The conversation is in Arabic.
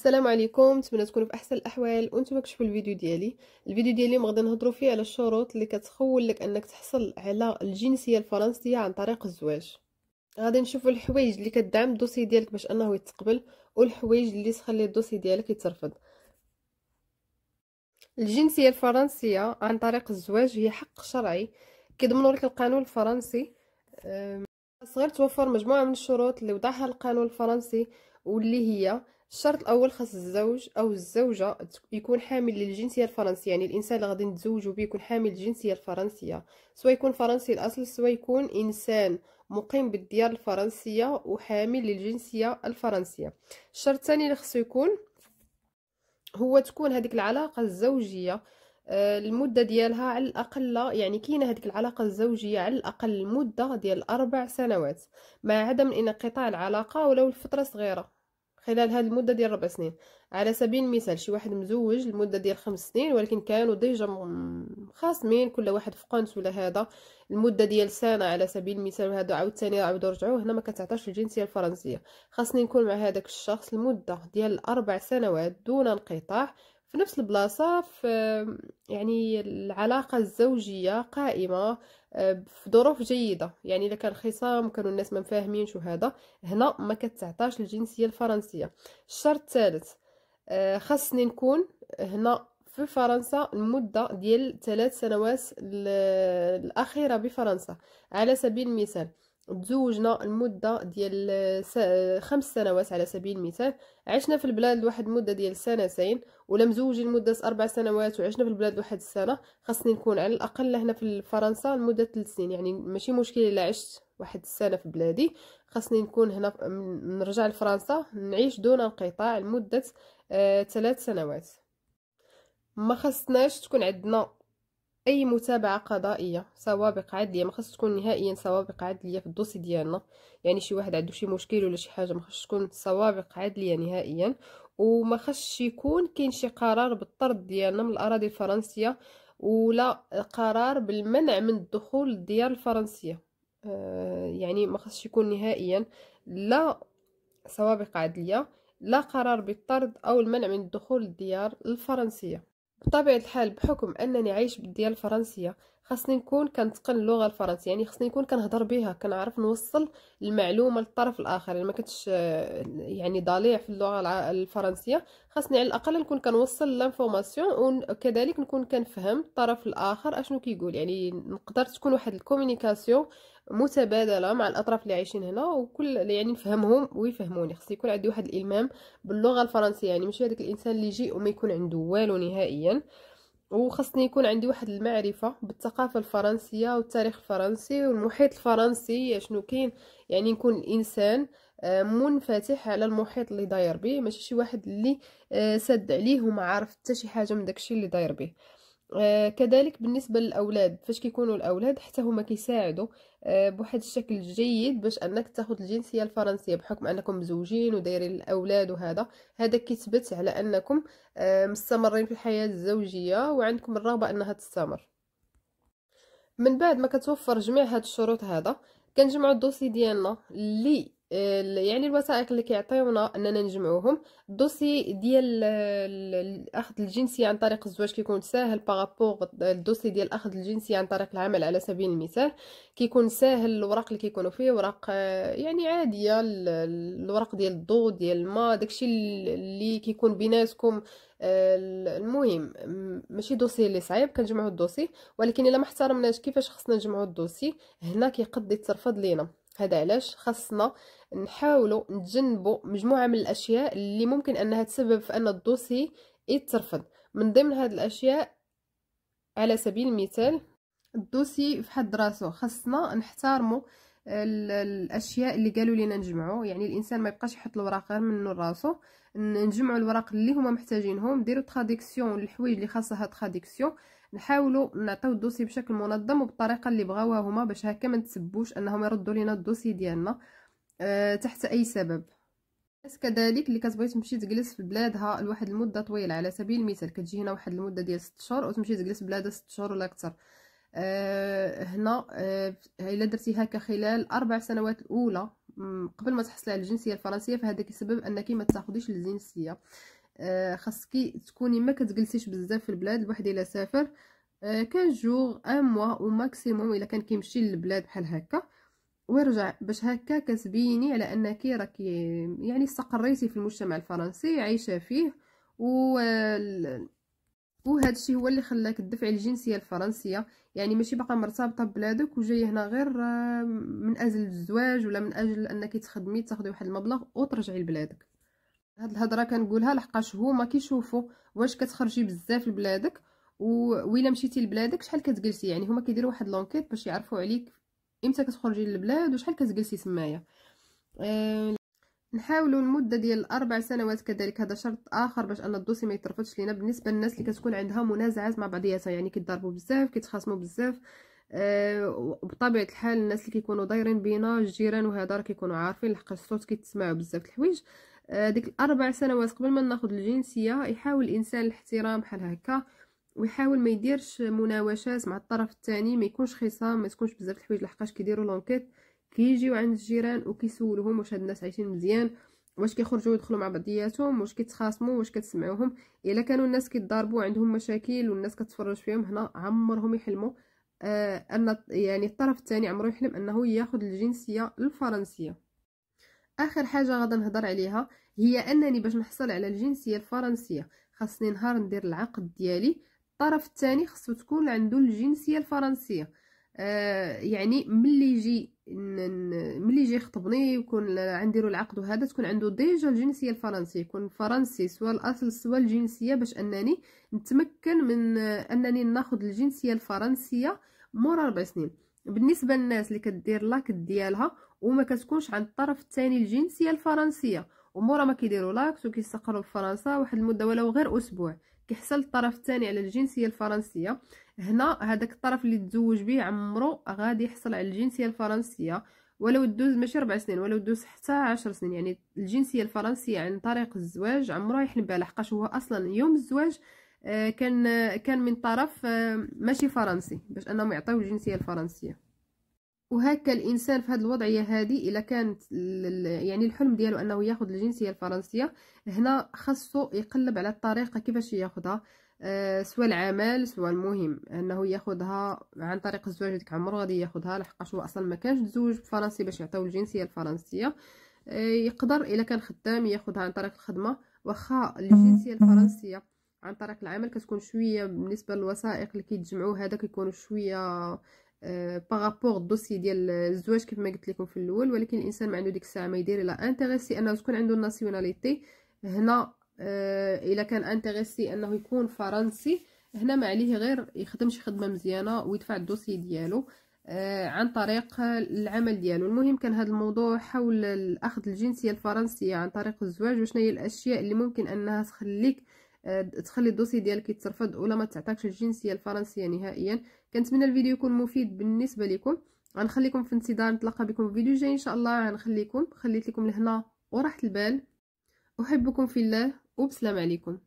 السلام عليكم نتمنى تكونوا في احسن الاحوال وانتم كتشوفوا الفيديو ديالي الفيديو ديالي اليوم غادي نهضروا فيه على الشروط اللي كتخول لك انك تحصل على الجنسيه الفرنسيه عن طريق الزواج غادي نشوفوا الحوايج اللي كدعم الدوسي ديالك باش انه يتقبل والحوايج اللي تخلي الدوسي ديالك يترفض الجنسيه الفرنسيه عن طريق الزواج هي حق شرعي كيضمنوا لك القانون الفرنسي صغير توفر مجموعه من الشروط اللي وضعها القانون الفرنسي واللي هي الشرط الاول خاص الزوج او الزوجه يكون حامل للجنسيه الفرنسيه يعني الانسان اللي غادي نتزوجو به يكون حامل الجنسيه الفرنسيه سواء يكون فرنسي الاصل سواء يكون انسان مقيم بالديار الفرنسيه وحامل للجنسيه الفرنسيه الشرط الثاني اللي خصو يكون هو تكون هذيك العلاقه الزوجيه آه، المدة ديالها على الأقل يعني كاينه هذيك العلاقة الزوجية على الأقل المده ديال أربع سنوات مع عدم انقطاع العلاقة ولو لفترة صغيرة خلال هاد المده ديال ربع سنين على سبيل المثال شي واحد مزوج لمده ديال خمس سنين ولكن كانوا ديجا خاصمين كل واحد في قنص ولا هذا المده ديال سنه على سبيل المثال وهذا عاوتاني عاودوا رجعوا هنا ما كتعطاش الجنسيه الفرنسيه خاصني نكون مع هذاك الشخص لمده ديال اربع سنوات دون انقطاع في نفس البلاصة في يعني العلاقة الزوجية قائمة آه، في ظروف جيدة يعني إذا كان خصام كانوا الناس ما مفاهمينش هذا هنا ما كتعطاش الجنسية الفرنسية الشرط الثالث آه، خاصني نكون هنا في فرنسا المدة ديال ثلاث سنوات الأخيرة بفرنسا على سبيل المثال تزوجنا المدة ديال خمس سنوات على سبيل المثال عشنا في البلاد واحد المدة ديال سنتين ولا مزوجين مدة أربع سنوات وعشنا في البلاد واحد السنة خاصني نكون على الأقل هنا في فرنسا لمدة ثلاث سنين يعني ماشي مشكلة إلا عشت واحد السنة في بلادي خاصني نكون هنا نرجع لفرنسا نعيش دون انقطاع لمدة آه، ثلاث سنوات ما خصناش تكون عندنا اي متابعه قضائيه سوابق عدليه ما خصش تكون نهائيا سوابق عدليه في الدوسي ديالنا يعني شي واحد عنده شي مشكل ولا شي حاجه ما خصش تكون سوابق عدليه نهائيا وما خصش يكون كاين شي قرار بالطرد ديالنا من الاراضي الفرنسيه ولا قرار بالمنع من الدخول للديار الفرنسيه آه يعني ما خصش يكون نهائيا لا سوابق عدليه لا قرار بالطرد او المنع من الدخول للديار الفرنسيه بطبيعة الحال بحكم أنني عايش بالديال الفرنسية خاصني نكون كنتقن اللغة الفرنسية يعني خاصني نكون كنهضر بها كنعرف نوصل المعلومة للطرف الآخر يعني ما كنتش يعني ضليع في اللغة الفرنسية خاصني على الأقل نكون كنوصل لانفورماسيون وكذلك نكون كنفهم الطرف الآخر أشنو كيقول يعني نقدر تكون واحد الكومينيكاسيون متبادله مع الاطراف اللي عايشين هنا وكل يعني نفهمهم ويفهموني خصني يكون عندي واحد الالمام باللغه الفرنسيه يعني ماشي هذاك الانسان اللي يجي وما يكون عنده والو نهائيا وخصني يكون عندي واحد المعرفه بالثقافه الفرنسيه والتاريخ الفرنسي والمحيط الفرنسي شنو كاين يعني يكون الانسان آه، منفتح على المحيط اللي داير به ماشي شي واحد اللي آه، سد عليه وما عارف حتى شي حاجه من داكشي اللي داير به آه، كذلك بالنسبه للاولاد فاش كيكونوا الاولاد حتى هما كيساعدوا آه، بواحد الشكل جيد باش انك تاخذ الجنسيه الفرنسيه بحكم انكم مزوجين ودايرين الاولاد وهذا هذا كيثبت على انكم آه، مستمرين في الحياه الزوجيه وعندكم الرغبه انها تستمر من بعد ما كتوفر جميع هاد الشروط هذا كنجمعوا الدوسي ديالنا اللي يعني الوثائق اللي كيعطيونا اننا نجمعوهم الدوسي ديال الاخذ الجنسي عن طريق الزواج كيكون ساهل بارابور الدوسي ديال اخذ الجنسي عن طريق العمل على سبيل المثال كيكون ساهل الوراق اللي كيكونوا فيه وراق آه، يعني عاديه الوراق ديال الضو ديال الماء داكشي اللي كيكون بيناتكم آه، المهم ماشي دوسي اللي صعيب كنجمعوا الدوسي ولكن الا ما احترمناش كيفاش خصنا نجمعوا الدوسي هنا كيقد يترفض لينا هذا علاش خاصنا نحاولوا نتجنبوا مجموعه من الاشياء اللي ممكن انها تسبب في ان الدوسي يترفض من ضمن هذه الاشياء على سبيل المثال الدوسي في حد راسو خاصنا نحترموا الاشياء اللي قالوا لينا نجمعوا يعني الانسان ما يبقاش يحط الوراق غير منه راسه نجمعوا الوراق اللي هما محتاجينهم ديروا تراديكسيون الحوايج اللي خاصها تراديكسيون نحاولوا نعطيو الدوسي بشكل منظم وبالطريقه اللي بغاوها هما باش هكا ما نتسبوش انهم يردوا لينا الدوسي ديالنا أه تحت اي سبب الناس كذلك اللي كتبغي تمشي تجلس في بلادها لواحد المده طويله على سبيل المثال كتجي هنا واحد المده ديال 6 شهور وتمشي تجلس بلادها 6 شهور ولا اكثر أه هنا آه، الا أه درتي هكا خلال اربع سنوات الاولى قبل ما تحصلي على الجنسيه الفرنسيه فهذا كيسبب انك ما تاخذيش الجنسيه آه، خاصك تكوني ما كتجلسيش بزاف في البلاد الواحد الا سافر كان جوغ ان موا وماكسيموم الا كان كيمشي للبلاد بحال هكا ويرجع باش هكا كتبيني على انك راكي يعني استقريتي في المجتمع الفرنسي عايشه فيه و وهذا الشيء هو اللي خلاك تدفع الجنسيه الفرنسيه يعني ماشي باقا مرتبطه ببلادك وجايه هنا غير آه، من اجل الزواج ولا من اجل انك تخدمي تاخدي واحد المبلغ وترجعي لبلادك هاد الهضره كنقولها لحقاش هما كيشوفوا واش كتخرجي بزاف لبلادك ويلا مشيتي لبلادك شحال كتجلسي يعني هما كيديروا واحد لونكيت باش يعرفوا عليك امتى كتخرجي للبلاد وشحال كتجلسي تمايا آه، نحاولوا المده ديال الاربع سنوات كذلك هذا شرط اخر باش ان الدوسي ما يترفضش لينا بالنسبه للناس اللي كتكون عندها منازعات مع بعضياتها يعني كيضربوا بزاف كيتخاصموا بزاف أه وبطبيعه الحال الناس اللي كيكونوا دايرين بينا الجيران وهذا راه كيكونوا عارفين لحق الصوت كيتسمعوا بزاف الحوايج أه ديك الاربع سنوات قبل ما ناخذ الجنسيه يحاول الانسان الاحترام بحال هكا ويحاول ما يديرش مناوشات مع الطرف الثاني ما يكونش خصام ما تكونش بزاف الحوايج لحقاش كيديروا لونكيت كيجيو عند الجيران وكيسولوهم واش هاد الناس عايشين مزيان واش كيخرجوا يدخلوا مع بعضياتهم واش كيتخاصموا واش كتسمعوهم الا كانوا الناس كيضاربوا عندهم مشاكل والناس كتفرج فيهم هنا عمرهم يحلموا آه ان يعني الطرف الثاني عمره يحلم انه ياخذ الجنسيه الفرنسيه اخر حاجه غادا نهضر عليها هي انني باش نحصل على الجنسيه الفرنسيه خاصني نهار ندير العقد ديالي الطرف الثاني خصو تكون عنده الجنسيه الفرنسيه آه يعني ملي يجي ملي يجي يخطبني يكون عنديرو العقد وهذا تكون عنده ديجا الجنسيه الفرنسيه يكون فرنسي سواء الاصل سواء الجنسيه باش انني نتمكن من انني ناخذ الجنسيه الفرنسيه مور اربع سنين بالنسبه للناس اللي كدير لاكت ديالها وما كتكونش عند الطرف الثاني الجنسيه الفرنسيه ومورا ما كيديروا لاكت وكيستقروا في فرنسا واحد المده ولو غير اسبوع كيحصل الطرف الثاني على الجنسيه الفرنسيه هنا هذاك الطرف اللي تزوج به عمرو غادي يحصل على الجنسيه الفرنسيه ولو دوز ماشي ربع سنين ولو دوز حتى عشر سنين يعني الجنسيه الفرنسيه عن طريق الزواج عمرو يحلم بها لحقاش هو اصلا يوم الزواج آه، كان آه، كان من طرف آه، ماشي فرنسي باش انهم يعطيو الجنسيه الفرنسيه وهكا الانسان في هذه الوضعيه هذه الا كانت يعني الحلم ديالو انه ياخذ الجنسيه الفرنسيه هنا خاصو يقلب على الطريقه كيفاش ياخذها آه، سواء العمل سواء المهم انه ياخذها عن طريق الزواج ديك عمره غادي ياخذها لحقاش هو اصلا ما كانش تزوج بفرنسي باش يعطيو الجنسيه الفرنسيه آه، يقدر الا كان خدام ياخذها عن طريق الخدمه واخا الجنسيه الفرنسيه عن طريق العمل كتكون شويه بالنسبه للوثائق اللي كيتجمعوا هذا كيكونوا شويه بارابور آه، الدوسي ديال الزواج كيف ما قلت لكم في الاول ولكن الانسان ما عنده ديك الساعه ما يدير لا انتريسي انه تكون عنده الناسيوناليتي هنا الا آه، كان انتريسي انه يكون فرنسي هنا ما عليه غير يخدم شي خدمه مزيانه ويدفع الدوسي ديالو آه، عن طريق العمل ديالو المهم كان هذا الموضوع حول اخذ الجنسيه الفرنسيه عن طريق الزواج وشنو هي الاشياء اللي ممكن انها تخليك آه، تخلي الدوسي ديالك يترفض ولا ما تعطاكش الجنسيه الفرنسيه نهائيا كنتمنى الفيديو يكون مفيد بالنسبه لكم غنخليكم في انتظار نتلاقى بكم في فيديو جاي ان شاء الله غنخليكم خليت لكم لهنا وراحت البال احبكم في الله وبسلام عليكم